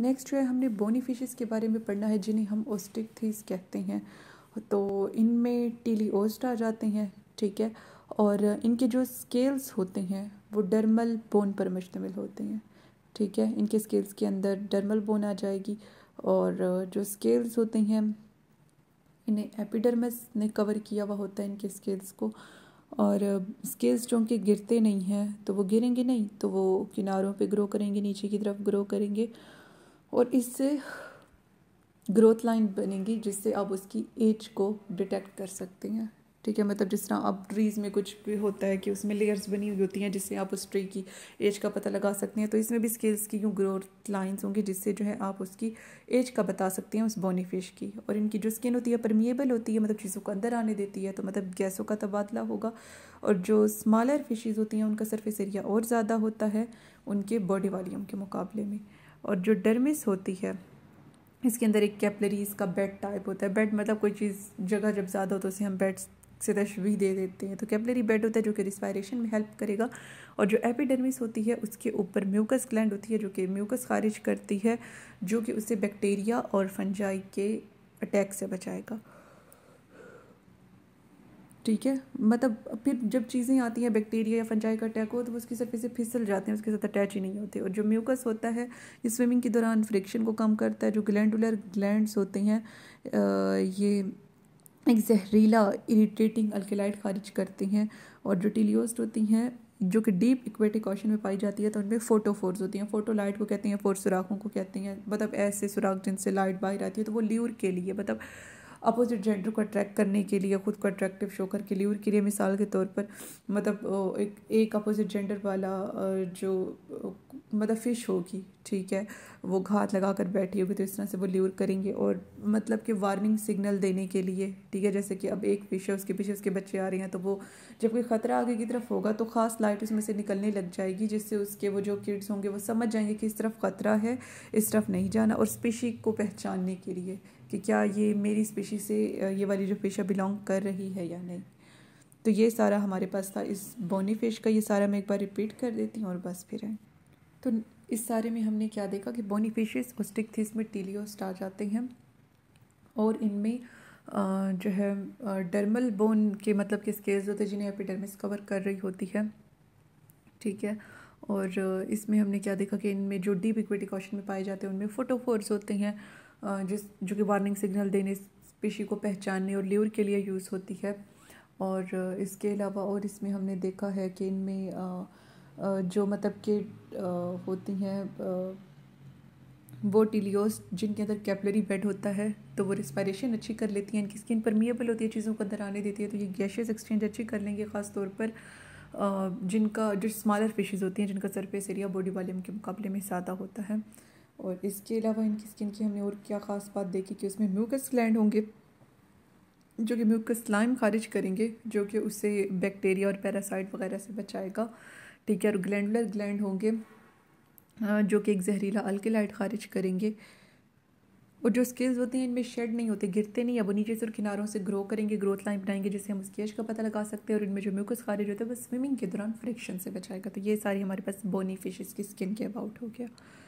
next जो है हमने बोनी फिशेस के बारे में पढ़ना है जिन्हें हम ओस्टिक थीस कहते हैं तो इनमें टीली ओस्ट आ जाते हैं ठीक है और इनके जो स्केल्स होते हैं वो डर्मल बोन पर मुश्तमिल होते हैं ठीक है इनके स्केल्स के अंदर डर्मल बोन आ जाएगी और जो स्केल्स होते हैं इन्हें एपिडर्मस ने कवर किया हुआ होता है इनके स्केल्स को और स्केल्स जो कि गिरते नहीं हैं तो वो गिरेंगे नहीं तो वो किनारों पे ग्रो करेंगे नीचे की तरफ ग्रो करेंगे और इससे ग्रोथ लाइन बनेगी जिससे आप उसकी एज को डिटेक्ट कर सकते हैं ठीक है मतलब जिस तरह आप ट्रीज़ में कुछ भी होता है कि उसमें लेयर्स बनी हुई होती हैं जिससे आप उस ट्री की एज का पता लगा सकते हैं तो इसमें भी स्केल्स की क्यों ग्रोथ लाइंस होंगी जिससे जो है आप उसकी एज का बता सकते हैं उस बोनी फिश की और इनकी जो स्किन होती है परमिएबल होती है मतलब चीज़ों को अंदर आने देती है तो मतलब गैसों का तबादला होगा और जो स्मॉलर फिशेज़ होती हैं उनका सरफेस एरिया और ज़्यादा होता है उनके बॉडी वॉल्यूम के मुकाबले में और जो डर्मिस होती है इसके अंदर एक कैपलरीज का बेड टाइप होता है बेड मतलब कोई चीज़ जगह जब ज़्यादा हो तो उसे हम बेड से तशवी दे देते हैं तो कैपलरी बेड होता है जो कि रिस्पायरेशन में हेल्प करेगा और जो एपिडर्मिस होती है उसके ऊपर म्यूकस ग्लैंड होती है जो कि म्यूकस खारिज करती है जो कि उसे बैक्टीरिया और फंजाई के अटैक से बचाएगा ठीक है मतलब फिर जब चीज़ें आती हैं बैक्टीरिया या फंजाई का अटैक हो तो उसकी सरफेस से फिसल जाते हैं उसके साथ अटैच ही नहीं होते और जो म्यूकस होता है ये स्विमिंग के दौरान फ्रिक्शन को कम करता है जो ग्लैंडुलर ग्लैंड्स होते हैं ये एक जहरीला इरीटेटिंग अल्कलाइट खारिज करते हैं और जो टीलियोस्ट होती हैं जो कि डीप इक्वेटिक ऑशन में पाई जाती है तो उनमें फोटोफोर्स होती हैं फोटोलाइट को कहते हैं फोर सुराखों को कहते हैं मतलब ऐसे सुराख जिनसे लाइट बाहर आती है तो वो ल्यूर के लिए मतलब अपोजिट जेंडर को अट्रैक्ट करने के लिए ख़ुद को अट्रैक्टिव शो करके लिए के लिए मिसाल के तौर पर मतलब एक एक अपोजिट जेंडर वाला जो मतलब फ़िश होगी ठीक है वो घात लगा कर बैठी होगी तो इस तरह से वो ल्यूर करेंगे और मतलब कि वार्निंग सिग्नल देने के लिए ठीक है जैसे कि अब एक फिश है उसके पीछे उसके बच्चे आ रहे हैं तो वो जब कोई ख़तरा आगे की तरफ होगा तो ख़ास लाइट उसमें से निकलने लग जाएगी जिससे उसके वो जो किड्स होंगे वो समझ जाएंगे कि इस तरफ ख़तरा है इस तरफ नहीं जाना और स्पेशी को पहचानने के लिए कि क्या ये मेरी स्पेशी से ये वाली जो पेशा बिलोंग कर रही है या नहीं तो ये सारा हमारे पास था इस बोनी फिश का ये सारा मैं एक बार रिपीट कर देती हूँ और बस फिर तो इस सारे में हमने क्या देखा कि बोनीफिशियस और स्टिकथिस में टीलियोस्ट आ जाते हैं और इनमें जो है डर्मल बोन के मतलब के स्केल्स होते हैं जिन्हें एपिडर्मिस कवर कर रही होती है ठीक है और इसमें हमने क्या देखा कि इनमें जो डीप इक्विटी कॉशन में पाए जाते हैं उनमें फोटोफोर्स होते हैं जिस जो कि वार्निंग सिग्नल देने पेशी को पहचानने और ल्यूर के लिए यूज़ होती है और इसके अलावा और इसमें हमने देखा है कि इनमें जो मतलब कि होती हैं वो टीलियोस जिनके अंदर कैपलरी बेड होता है तो वो रिस्पायरेशन अच्छी कर लेती हैं इनकी स्किन परमिएबल होती है चीज़ों को अंदर आने देती है तो ये गैशेस एक्सचेंज अच्छी कर लेंगे ख़ास तौर पर जिनका जो स्मॉलर फिशेज़ होती हैं जिनका सरफेस एरिया बॉडी वॉल्यूम के मुकाबले में ज़्यादा होता है और इसके अलावा इनकी स्किन की हमने और क्या ख़ास बात देखी कि उसमें म्यूकस ग्लैंड होंगे जो कि म्यूकस लाइम खारिज करेंगे जो कि उसे बैक्टीरिया और पैरासाइट वगैरह से बचाएगा ठीक है और ग्लैंडुलर ग्लैंड होंगे जो कि एक जहरीला अल्केलाइट खारिज करेंगे और जो स्किल्स होती हैं इनमें शेड नहीं होते गिरते नहीं है वो नीचे से और किनारों से ग्रो करेंगे ग्रोथ लाइन बनाएंगे जिससे हम उसकी एज का पता लगा सकते हैं और इनमें जो म्यूकस खारिज होता है वो स्विमिंग के दौरान फ्रिक्शन से बचाएगा तो ये सारी हमारे पास बोनी फिशेज की स्किन के अबाउट हो गया